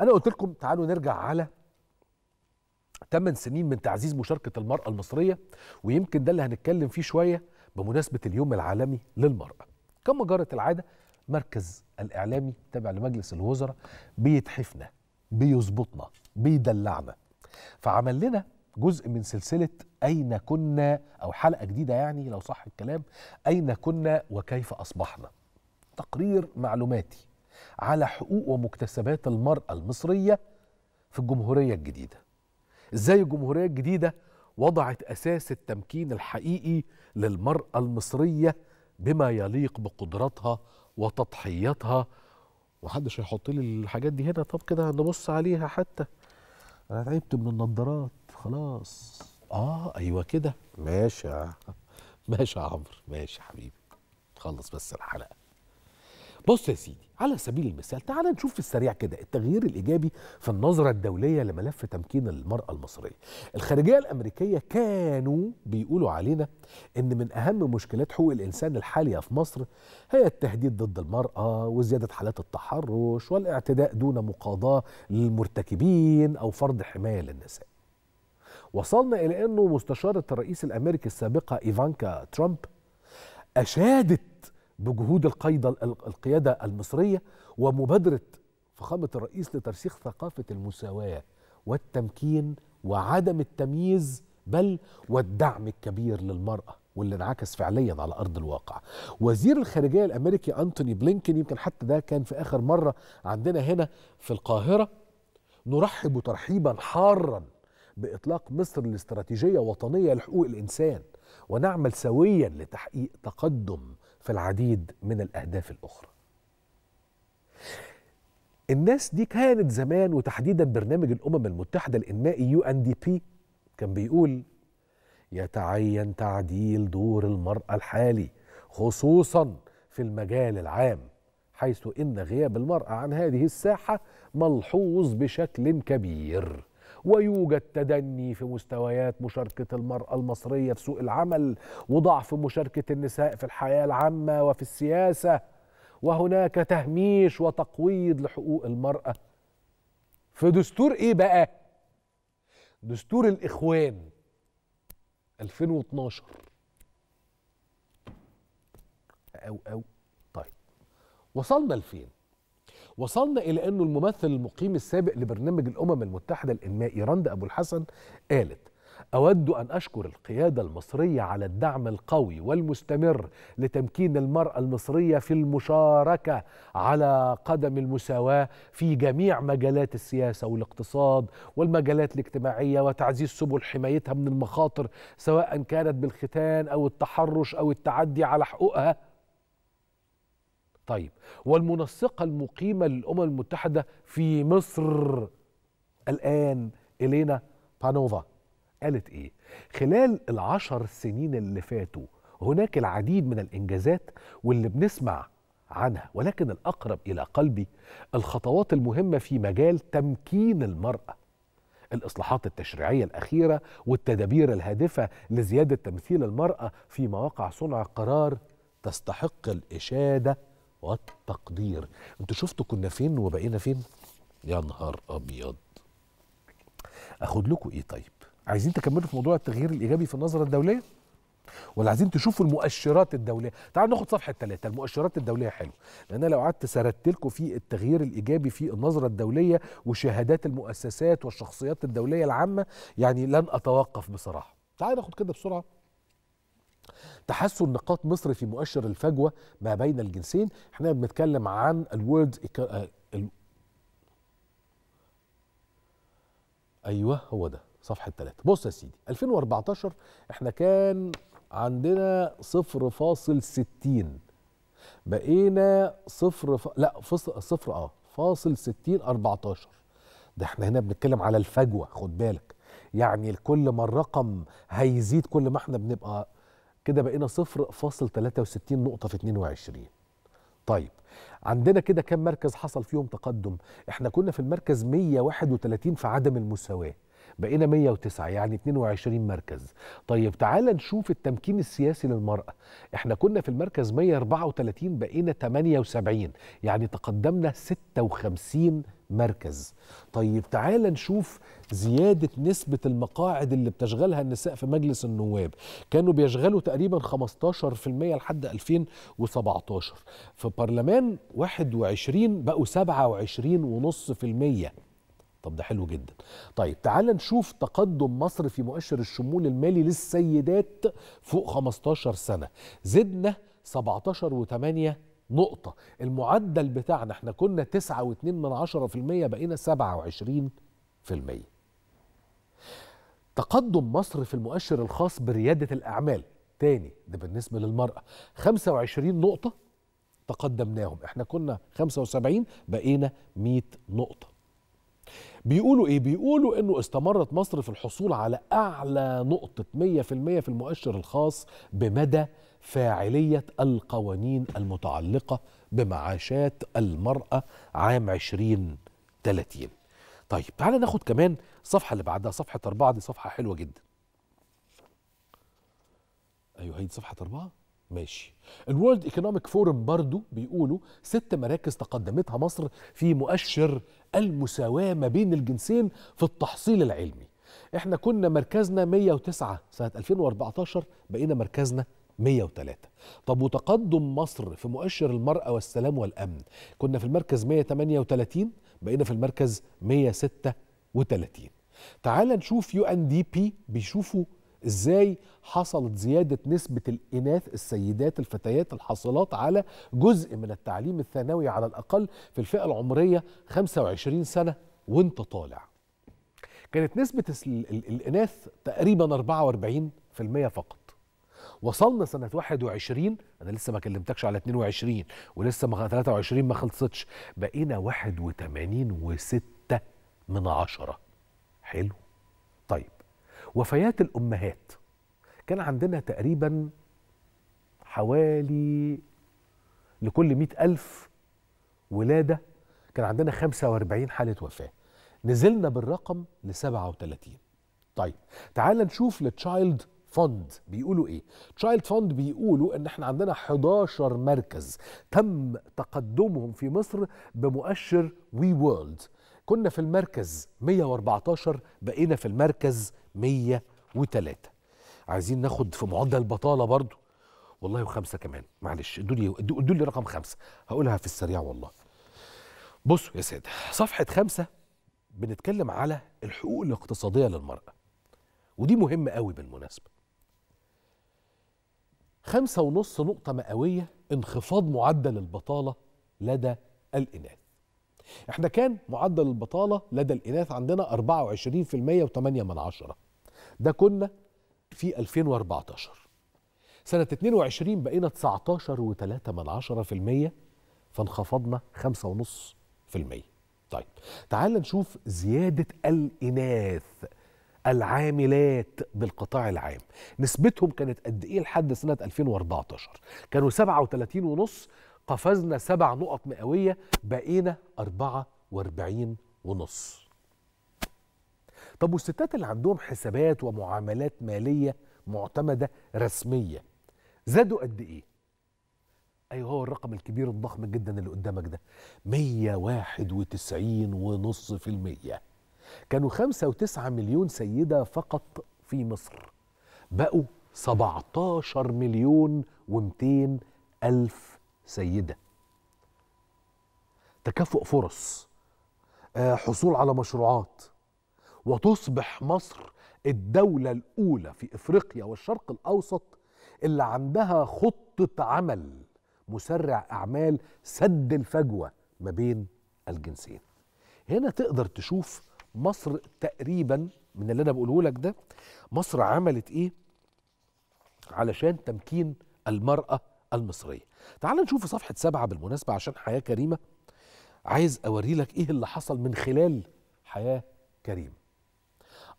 انا قلت لكم تعالوا نرجع على 8 سنين من تعزيز مشاركه المراه المصريه ويمكن ده اللي هنتكلم فيه شويه بمناسبه اليوم العالمي للمراه كما جرت العاده مركز الاعلامي تابع لمجلس الوزراء بيتحفنا بيظبطنا بيدلعنا فعمل لنا جزء من سلسله اين كنا او حلقه جديده يعني لو صح الكلام اين كنا وكيف اصبحنا تقرير معلوماتي على حقوق ومكتسبات المرأة المصرية في الجمهورية الجديدة ازاي الجمهورية الجديدة وضعت أساس التمكين الحقيقي للمرأة المصرية بما يليق بقدراتها وتضحياتها محدش هيحط لي الحاجات دي هنا طب كده نبص عليها حتى انا تعبت من النظارات خلاص اه ايوه كده ماشي ماشي يا عمرو ماشي يا حبيبي تخلص بس الحلقه بص يا سيدي على سبيل المثال تعال نشوف في السريع كده التغيير الإيجابي في النظرة الدولية لملف تمكين المرأة المصرية الخارجية الأمريكية كانوا بيقولوا علينا إن من أهم مشكلات حقوق الإنسان الحالية في مصر هي التهديد ضد المرأة وزيادة حالات التحرش والاعتداء دون مقاضاة للمرتكبين أو فرض حماية للنساء وصلنا إلى أنه مستشارة الرئيس الأمريكي السابقة إيفانكا ترامب أشادت بجهود القيادة القيادة المصرية ومبادرة فخامة الرئيس لترسيخ ثقافة المساواة والتمكين وعدم التمييز بل والدعم الكبير للمرأة واللي انعكس فعليا على ارض الواقع. وزير الخارجيه الامريكي انتوني بلينكن يمكن حتى ده كان في اخر مره عندنا هنا في القاهره نرحب ترحيبا حارا باطلاق مصر لاستراتيجيه وطنيه لحقوق الانسان ونعمل سويا لتحقيق تقدم في العديد من الأهداف الأخرى الناس دي كانت زمان وتحديدا برنامج الأمم المتحدة الإنمائي يو أن دي بي كان بيقول يتعين تعديل دور المرأة الحالي خصوصا في المجال العام حيث إن غياب المرأة عن هذه الساحة ملحوظ بشكل كبير ويوجد تدني في مستويات مشاركة المرأة المصرية في سوق العمل وضعف مشاركة النساء في الحياة العامة وفي السياسة وهناك تهميش وتقويض لحقوق المرأة في دستور ايه بقى؟ دستور الاخوان 2012 او او طيب وصلنا لفين؟ وصلنا إلى أنه الممثل المقيم السابق لبرنامج الأمم المتحدة الإنمائي رند أبو الحسن قالت أود أن أشكر القيادة المصرية على الدعم القوي والمستمر لتمكين المرأة المصرية في المشاركة على قدم المساواة في جميع مجالات السياسة والاقتصاد والمجالات الاجتماعية وتعزيز سبل حمايتها من المخاطر سواء كانت بالختان أو التحرش أو التعدي على حقوقها طيب والمنسقة المقيمة للأمم المتحدة في مصر الآن إلينا بانوفا قالت إيه؟ خلال العشر سنين اللي فاتوا هناك العديد من الإنجازات واللي بنسمع عنها ولكن الأقرب إلى قلبي الخطوات المهمة في مجال تمكين المرأة الإصلاحات التشريعية الأخيرة والتدابير الهادفة لزيادة تمثيل المرأة في مواقع صنع قرار تستحق الإشادة والتقدير انتوا شفتوا كنا فين وبقينا فين يا نهار ابيض اخد لكم ايه طيب عايزين تكملوا في موضوع التغيير الايجابي في النظره الدوليه ولا عايزين تشوفوا المؤشرات الدوليه تعال ناخد صفحه ثلاثة المؤشرات الدوليه حلو لان انا لو قعدت سردت لكم في التغيير الايجابي في النظره الدوليه وشهادات المؤسسات والشخصيات الدوليه العامه يعني لن اتوقف بصراحه تعال ناخد كده بسرعه تحسن نقاط مصر في مؤشر الفجوة ما بين الجنسين احنا بنتكلم عن الورد آه، ال... ايوه هو ده صفحة 3 بص يا سيدي 2014 احنا كان عندنا 0.60 بقينا صفر ف... لا فصل صفر اه فاصل 60 14 ده احنا هنا بنتكلم على الفجوه خد بالك يعني كل ما الرقم هيزيد كل ما احنا بنبقى كده بقينا 0.63 نقطة في 22 طيب عندنا كده كام مركز حصل فيهم تقدم احنا كنا في المركز 131 في عدم المساواة بقينا 109 يعني 22 مركز طيب تعال نشوف التمكين السياسي للمرأة احنا كنا في المركز 134 بقينا 78 يعني تقدمنا 56 مركز طيب تعال نشوف زيادة نسبة المقاعد اللي بتشغلها النساء في مجلس النواب كانوا بيشغلوا تقريبا 15% لحد 2017 في برلمان 21 بقوا 27.5% طب ده حلو جدا طيب تعال نشوف تقدم مصر في مؤشر الشمول المالي للسيدات فوق 15 سنة زدنا 17 و8 نقطة المعدل بتاعنا احنا كنا 9.2 من 10 بقينا 27 تقدم مصر في المؤشر الخاص بريادة الأعمال تاني ده بالنسبة للمرأة 25 نقطة تقدمناهم احنا كنا 75 بقينا 100 نقطة بيقولوا ايه بيقولوا انه استمرت مصر في الحصول على اعلى نقطه 100% في المؤشر الخاص بمدى فاعليه القوانين المتعلقه بمعاشات المراه عام 2030 طيب تعالى ناخد كمان الصفحه اللي بعدها صفحه أربعة دي صفحه حلوه جدا ايوه هي صفحه أربعة ماشي الورد ايكونوميك فورم برضو بيقولوا ست مراكز تقدمتها مصر في مؤشر المساواة ما بين الجنسين في التحصيل العلمي احنا كنا مركزنا 109 سنة 2014 بقينا مركزنا 103 طب وتقدم مصر في مؤشر المرأة والسلام والأمن كنا في المركز 138 بقينا في المركز 136 تعال نشوف يو ان دي بي بيشوفوا ازاي حصلت زيادة نسبة الإناث السيدات الفتيات الحاصلات على جزء من التعليم الثانوي على الأقل في الفئة العمرية 25 سنة وانت طالع كانت نسبة الإناث تقريبا 44% فقط وصلنا سنة 21 أنا لسه ما كلمتكش على 22 ولسه ما 23 ما خلصتش بقينا 81.6 من عشرة حلو طيب وفيات الامهات كان عندنا تقريبا حوالي لكل مئة ألف ولادة كان عندنا 45 حالة وفاة نزلنا بالرقم ل 37 طيب تعال نشوف للتشايلد فوند بيقولوا ايه تشايلد فوند بيقولوا ان احنا عندنا 11 مركز تم تقدمهم في مصر بمؤشر وي وورلد كنا في المركز 114 بقينا في المركز 103 عايزين ناخد في معدل البطاله برضو والله وخمسه كمان معلش ادوا لي ادوا لي رقم خمسه هقولها في السريع والله بصوا يا ساده صفحه خمسه بنتكلم على الحقوق الاقتصاديه للمراه ودي مهمه قوي بالمناسبه خمسة ونص نقطة مئوية انخفاض معدل البطالة لدى الإناث احنا كان معدل البطالة لدى الإناث عندنا 24% و8 من عشرة ده كنا في 2014 سنة 22 بقينا 19 و3 من عشرة في المية فانخفضنا 5.5% طيب تعال نشوف زيادة الإناث العاملات بالقطاع العام نسبتهم كانت قد ايه لحد سنه 2014 كانوا 37 ونص قفزنا سبع نقط مئوية بقينا واربعين ونص طب والستات اللي عندهم حسابات ومعاملات مالية معتمدة رسمية زادوا قد إيه؟ أيوه هو الرقم الكبير الضخم جدا اللي قدامك ده وتسعين ونص في المية كانوا 5.9 مليون سيدة فقط في مصر بقوا 17 مليون و200 ألف سيده تكافؤ فرص آه، حصول على مشروعات وتصبح مصر الدولة الأولى في إفريقيا والشرق الأوسط اللي عندها خطة عمل مسرع أعمال سد الفجوة ما بين الجنسين هنا تقدر تشوف مصر تقريبا من اللي أنا بقوله لك ده مصر عملت إيه علشان تمكين المرأة المصرية تعال نشوف صفحة سبعة بالمناسبة عشان حياة كريمة عايز أوري لك إيه اللي حصل من خلال حياة كريمة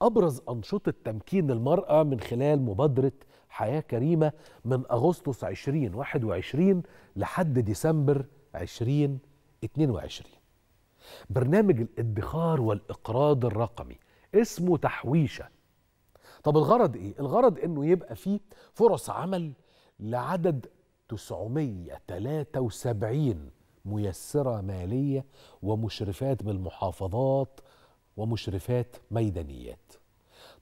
أبرز أنشطة تمكين المرأة من خلال مبادرة حياة كريمة من أغسطس 2021 لحد ديسمبر 2022 برنامج الادخار والإقراض الرقمي اسمه تحويشة طب الغرض إيه؟ الغرض إنه يبقى فيه فرص عمل لعدد 973 ميسرة مالية ومشرفات بالمحافظات ومشرفات ميدانيات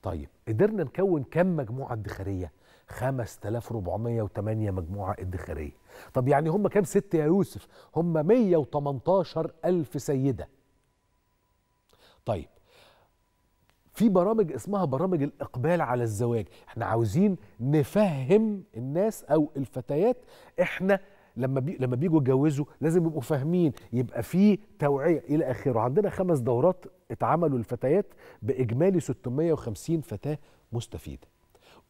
طيب قدرنا نكون كم مجموعة ادخارية 5408 مجموعة ادخارية طب يعني هم كام ست يا يوسف هم 118 ألف سيدة طيب في برامج اسمها برامج الاقبال على الزواج احنا عاوزين نفهم الناس او الفتيات احنا لما بي... لما بيجوا يتجوزوا لازم يبقوا فاهمين يبقى في توعيه الى اخره عندنا خمس دورات اتعملوا للفتيات باجمالي 650 فتاه مستفيده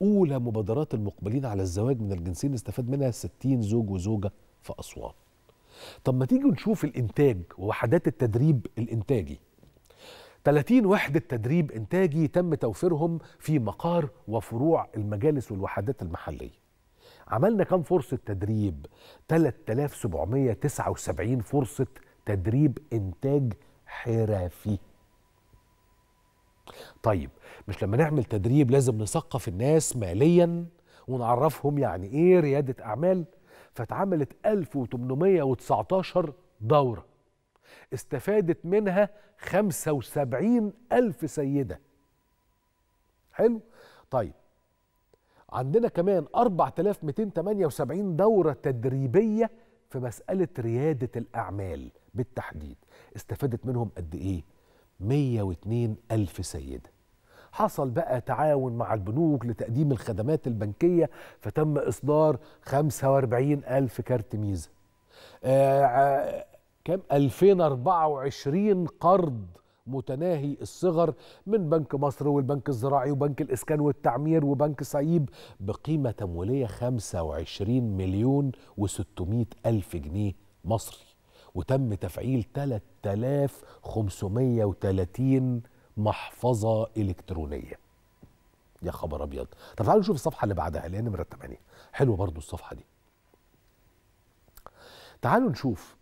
اولى مبادرات المقبلين على الزواج من الجنسين استفاد منها 60 زوج وزوجه في اسوان طب ما تيجي نشوف الانتاج ووحدات التدريب الانتاجي 30 وحدة تدريب إنتاجي تم توفيرهم في مقار وفروع المجالس والوحدات المحلية عملنا كم فرصة تدريب 3779 فرصة تدريب إنتاج حرفي طيب مش لما نعمل تدريب لازم نثقف الناس ماليا ونعرفهم يعني ايه ريادة أعمال فاتعملت 1819 دورة استفادت منها 75 ألف سيدة حلو طيب عندنا كمان 4278 دورة تدريبية في مسألة ريادة الأعمال بالتحديد استفادت منهم قد إيه؟ 102 ألف سيدة حصل بقى تعاون مع البنوك لتقديم الخدمات البنكية فتم إصدار 45 ألف كارت ميزة آه، آه، كام 2024 قرض متناهي الصغر من بنك مصر والبنك الزراعي وبنك الإسكان والتعمير وبنك صعيب بقيمة تمويلية 25 مليون و600 ألف جنيه مصري وتم تفعيل 3530 محفظة إلكترونية يا خبر أبيض طب تعالوا نشوف الصفحة اللي بعدها لأن مرتبانية 8 حلوة برضو الصفحة دي تعالوا نشوف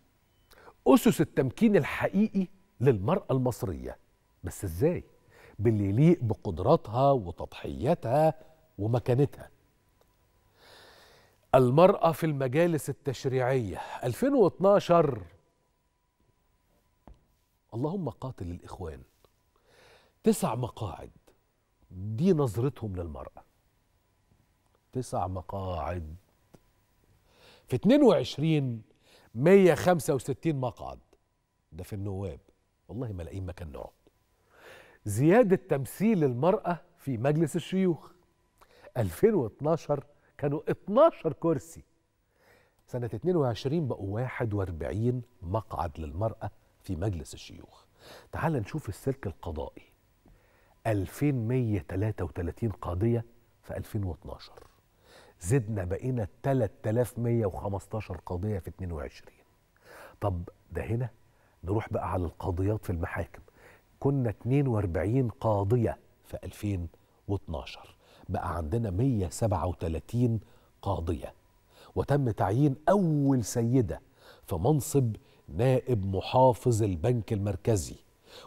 أسس التمكين الحقيقي للمرأة المصرية بس إزاي؟ باللي يليق بقدراتها وتضحياتها ومكانتها المرأة في المجالس التشريعية 2012 اللهم قاتل الإخوان تسع مقاعد دي نظرتهم للمرأة تسع مقاعد في 22 165 مقعد ده في النواب والله ما لاقيين مكان نقعد زيادة تمثيل المرأة في مجلس الشيوخ 2012 كانوا 12 كرسي سنة 22 بقوا 41 مقعد للمرأة في مجلس الشيوخ تعال نشوف السلك القضائي 2133 قاضية في 2012 زدنا بقينا 3115 قضية في 22 طب ده هنا نروح بقى على القاضيات في المحاكم كنا 42 قاضية في 2012 بقى عندنا 137 قاضية وتم تعيين أول سيدة في منصب نائب محافظ البنك المركزي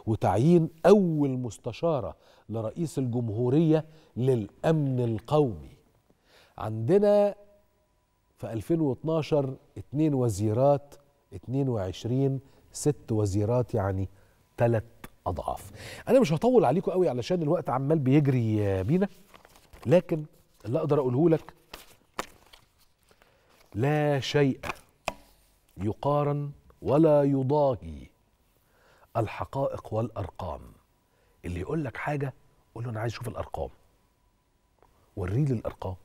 وتعيين أول مستشارة لرئيس الجمهورية للأمن القومي عندنا في 2012 اتنين وزيرات 22 ست وزيرات يعني ثلاث اضعاف انا مش هطول عليكم قوي علشان الوقت عمال بيجري بينا لكن اللي اقدر اقوله لك لا شيء يقارن ولا يضاهي الحقائق والارقام اللي يقول لك حاجه قول له انا عايز اشوف الارقام وريلي الارقام